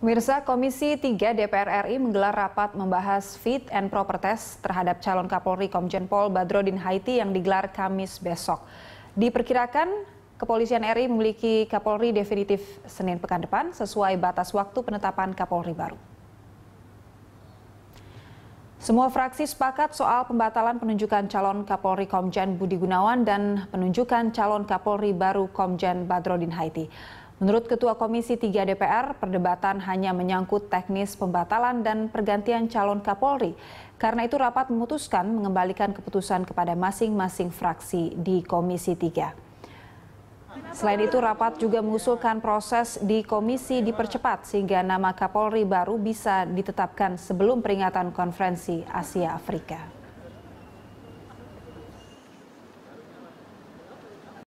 Mirsa Komisi 3 DPR RI menggelar rapat membahas fit and proper test terhadap calon Kapolri Komjen Pol Badrodin Haiti yang digelar Kamis besok. Diperkirakan Kepolisian RI memiliki Kapolri definitif Senin pekan depan sesuai batas waktu penetapan Kapolri baru. Semua fraksi sepakat soal pembatalan penunjukan calon Kapolri Komjen Budi Gunawan dan penunjukan calon Kapolri baru Komjen Badrodin Haiti. Menurut Ketua Komisi 3 DPR, perdebatan hanya menyangkut teknis pembatalan dan pergantian calon Kapolri. Karena itu rapat memutuskan mengembalikan keputusan kepada masing-masing fraksi di Komisi 3. Selain itu, rapat juga mengusulkan proses di komisi dipercepat sehingga nama Kapolri baru bisa ditetapkan sebelum peringatan konferensi Asia Afrika.